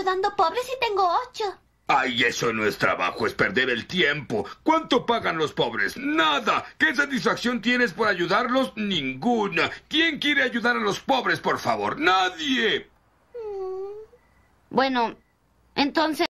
ayudando pobres y tengo ocho. Ay, eso no es trabajo, es perder el tiempo. ¿Cuánto pagan los pobres? Nada. ¿Qué satisfacción tienes por ayudarlos? Ninguna. ¿Quién quiere ayudar a los pobres, por favor? Nadie. Bueno, entonces...